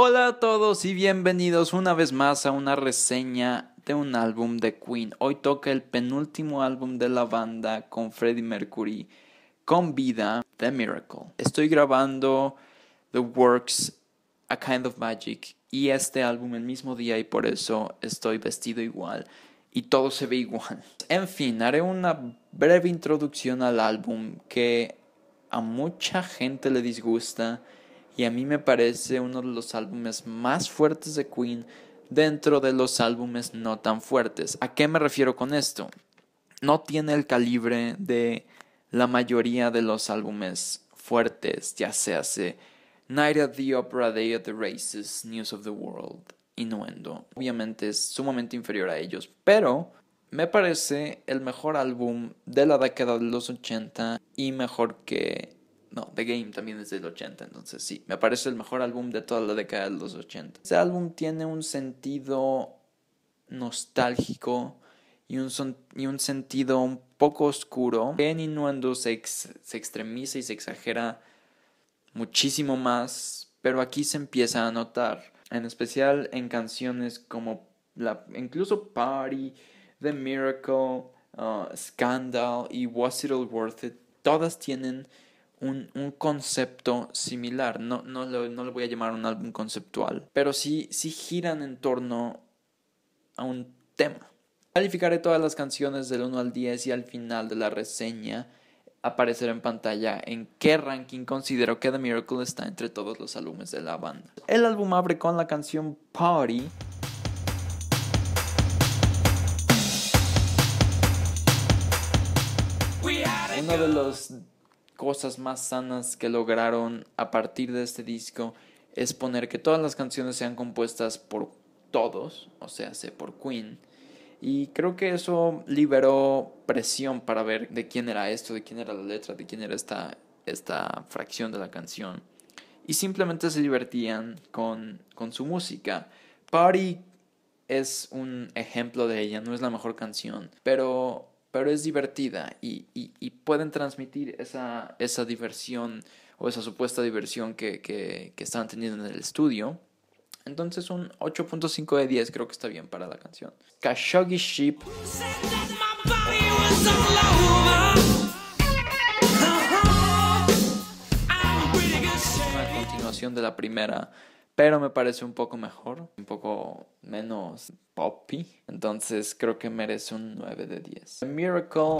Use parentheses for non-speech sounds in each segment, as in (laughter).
Hola a todos y bienvenidos una vez más a una reseña de un álbum de Queen. Hoy toca el penúltimo álbum de la banda con Freddie Mercury, con vida, The Miracle. Estoy grabando The Works, A Kind of Magic y este álbum el mismo día y por eso estoy vestido igual y todo se ve igual. (laughs) En fin, haré una breve introducción al álbum que a mucha gente le disgusta y a mí me parece uno de los álbumes más fuertes de Queen dentro de los álbumes no tan fuertes. ¿A qué me refiero con esto? No tiene el calibre de la mayoría de los álbumes fuertes, ya se hace Night at the Opera, Day of the Races, News of the World, Innuendo. Obviamente es sumamente inferior a ellos, pero me parece el mejor álbum de la década de los 80 y mejor que no, The Game también es del 80, entonces sí, me parece el mejor álbum de toda la década de los 80. Ese álbum tiene un sentido nostálgico y un, y un sentido un poco oscuro. En Innuendo se, se extremiza y se exagera muchísimo más, pero aquí se empieza a notar, en especial en canciones como la, incluso Party, The Miracle, uh, Scandal y Was It All Worth It. Todas tienen un, concepto similar. No, no, lo, voy a llamar un álbum conceptual, pero sí, sí giran en torno a un tema. Calificaré todas las canciones del 1 al 10 y al final de la reseña aparecerá en pantalla en qué ranking considero que The Miracle está entre todos los álbumes de la banda. El álbum abre con la canción Party. Uno de los cosas más sanas que lograron a partir de este disco es poner que todas las canciones sean compuestas por todos, o sea, por Queen. Y creo que eso liberó presión para ver de quién era esto, de quién era la letra, de quién era esta, esta fracción de la canción. Y simplemente se divertían con, con su música. Party es un ejemplo de ella, no es la mejor canción, pero pero es divertida y, pueden transmitir esa, esa, diversión o esa supuesta diversión que, están teniendo en el estudio. Entonces un 8.5 de 10 creo que está bien para la canción. Khashoggi Sheep. Una continuación de la primera pero me parece un poco mejor, un poco menos poppy. Entonces creo que merece un 9 de 10. miracle.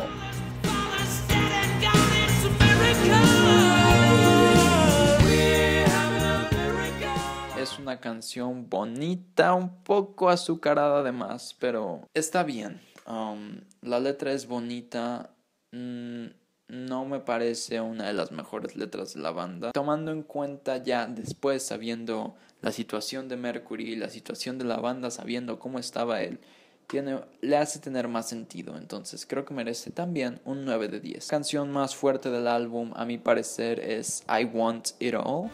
Es una canción bonita, un poco azucarada además, pero está bien. Um, la letra es bonita. Mm, no me parece una de las mejores letras de la banda. Tomando en cuenta ya después, sabiendo la situación de Mercury, y la situación de la banda, sabiendo cómo estaba él, tiene, le hace tener más sentido. Entonces creo que merece también un 9 de 10. La canción más fuerte del álbum, a mi parecer, es I Want It All.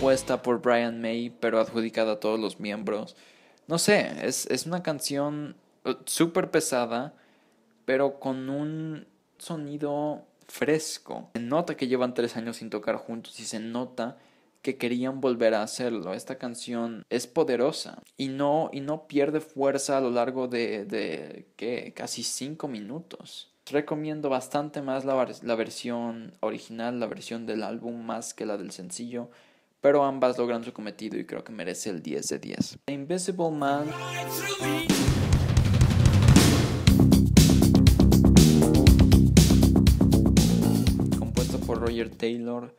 Puesta por Brian May, pero adjudicada a todos los miembros. No sé, es, es una canción súper pesada, pero con un sonido fresco. Se nota que llevan tres años sin tocar juntos y se nota que querían volver a hacerlo. Esta canción es poderosa y no, y no pierde fuerza a lo largo de, de casi cinco minutos. Recomiendo bastante más la, la versión original, la versión del álbum más que la del sencillo, pero ambas logran su cometido y creo que merece el 10 de 10. The Invisible Man. Taylor.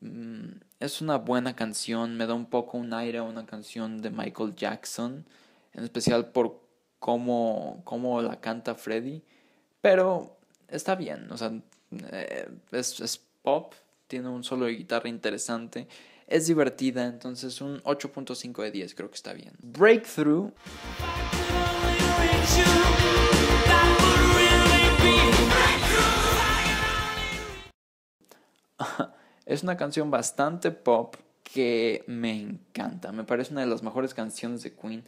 Mm, es una buena canción, me da un poco un aire a una canción de Michael Jackson, en especial por cómo, la canta Freddy, pero está bien, o sea, eh, es, es pop, tiene un solo de guitarra interesante, es divertida, entonces un 8.5 de 10 creo que está bien. Breakthrough. Es una canción bastante pop que me encanta. Me parece una de las mejores canciones de Queen.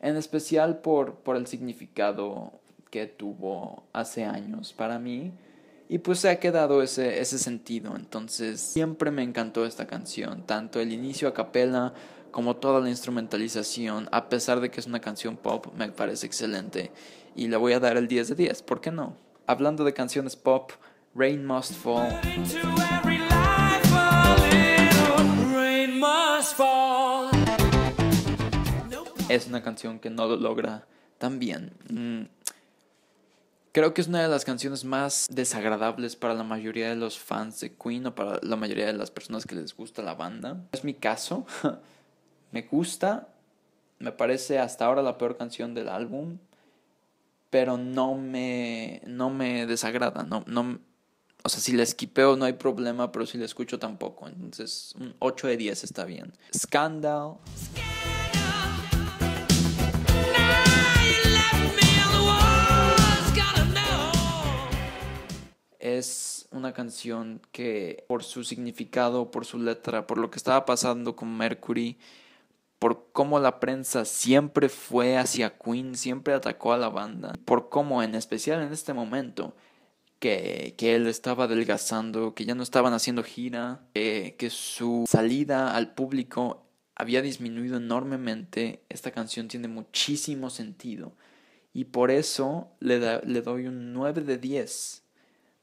En especial por, por el significado que tuvo hace años para mí. Y pues se ha quedado ese, ese sentido. Entonces siempre me encantó esta canción. Tanto el inicio a capela como toda la instrumentalización. A pesar de que es una canción pop, me parece excelente. Y la voy a dar el 10 de 10. ¿Por qué no? Hablando de canciones pop, Rain Must Fall. Es una canción que no lo logra tan bien. Mm. Creo que es una de las canciones más desagradables para la mayoría de los fans de Queen o para la mayoría de las personas que les gusta la banda. Es mi caso. (laughs) me gusta. Me parece hasta ahora la peor canción del álbum. Pero no me, no me desagrada. No, no, o sea, si la esquipeo no hay problema, pero si la escucho tampoco. Entonces, un 8 de 10 está bien. Scandal. Es una canción que por su significado, por su letra, por lo que estaba pasando con Mercury, por cómo la prensa siempre fue hacia Queen, siempre atacó a la banda, por cómo en especial en este momento que, él estaba adelgazando, que ya no estaban haciendo gira, eh, que su salida al público había disminuido enormemente. Esta canción tiene muchísimo sentido. Y por eso le, doy un 9 de 10.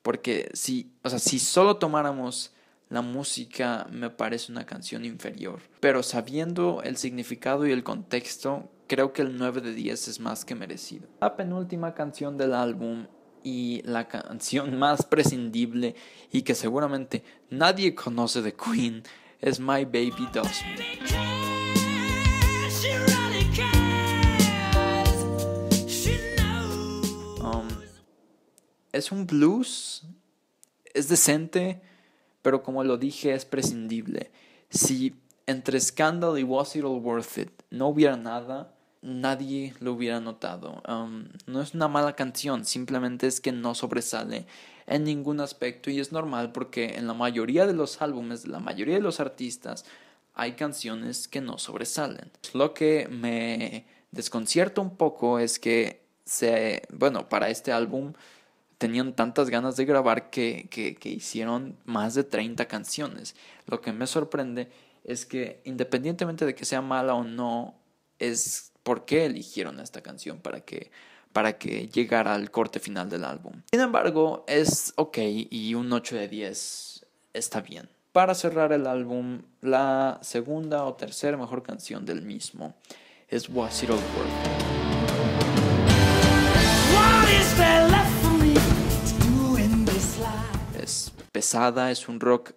Porque si, o sea, si solo tomáramos la música me parece una canción inferior. Pero sabiendo el significado y el contexto, creo que el 9 de 10 es más que merecido. La penúltima canción del álbum y la canción más prescindible y que seguramente nadie conoce de Queen es My Baby Does um, es un blues, es decente, pero como lo dije es prescindible. Si entre Scandal y Was It All Worth It no hubiera nada, nadie lo hubiera notado. no es una mala canción, simplemente es que no sobresale en ningún aspecto y es normal porque en la mayoría de los álbumes la mayoría de los artistas hay canciones que no sobresalen. Lo que me desconcierta un poco es que se, bueno, para este álbum tenían tantas ganas de grabar que, que, que hicieron más de 30 canciones. Lo que me sorprende es que independientemente de que sea mala o no, es por qué eligieron esta canción para que para que llegara al corte final del álbum. Sin embargo, es ok y un 8 de 10 está bien. Para cerrar el álbum, la segunda o tercera mejor canción del mismo es Was It All Worth Es pesada, es un rock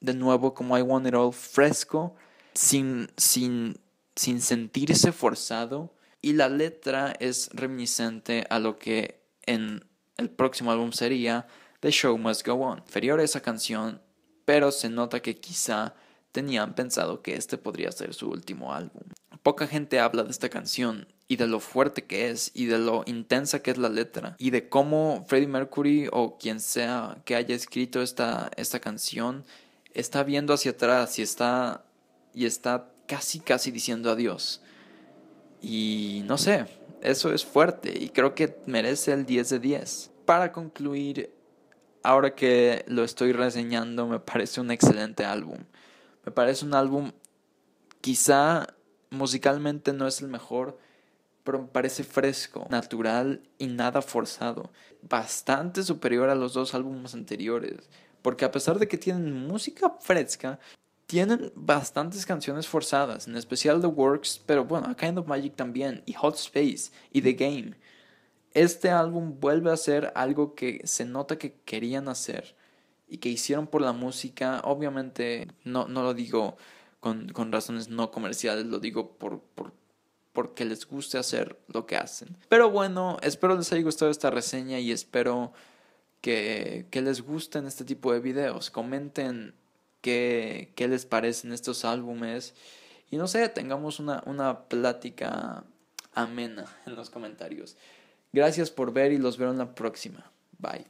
de nuevo como I Want It All fresco, sin, sin sin sentirse forzado y la letra es reminiscente a lo que en el próximo álbum sería The Show Must Go On, inferior a esa canción, pero se nota que quizá tenían pensado que este podría ser su último álbum. Poca gente habla de esta canción y de lo fuerte que es y de lo intensa que es la letra y de cómo Freddie Mercury o quien sea que haya escrito esta, esta canción está viendo hacia atrás y está, y está casi, casi diciendo adiós. Y no sé, eso es fuerte y creo que merece el 10 de 10. Para concluir, ahora que lo estoy reseñando, me parece un excelente álbum. Me parece un álbum quizá musicalmente no es el mejor, pero me parece fresco, natural y nada forzado. Bastante superior a los dos álbumes anteriores, porque a pesar de que tienen música fresca, tienen bastantes canciones forzadas, en especial The Works, pero bueno, A Kind of Magic también, y Hot Space, y The Game. Este álbum vuelve a ser algo que se nota que querían hacer y que hicieron por la música. Obviamente, no, no lo digo con, razones no comerciales, lo digo por, por, porque les guste hacer lo que hacen. Pero bueno, espero les haya gustado esta reseña y espero que, que les gusten este tipo de videos. Comenten qué, les parecen estos álbumes. Y no sé, tengamos una, una plática amena en los comentarios. Gracias por ver y los veo en la próxima. Bye.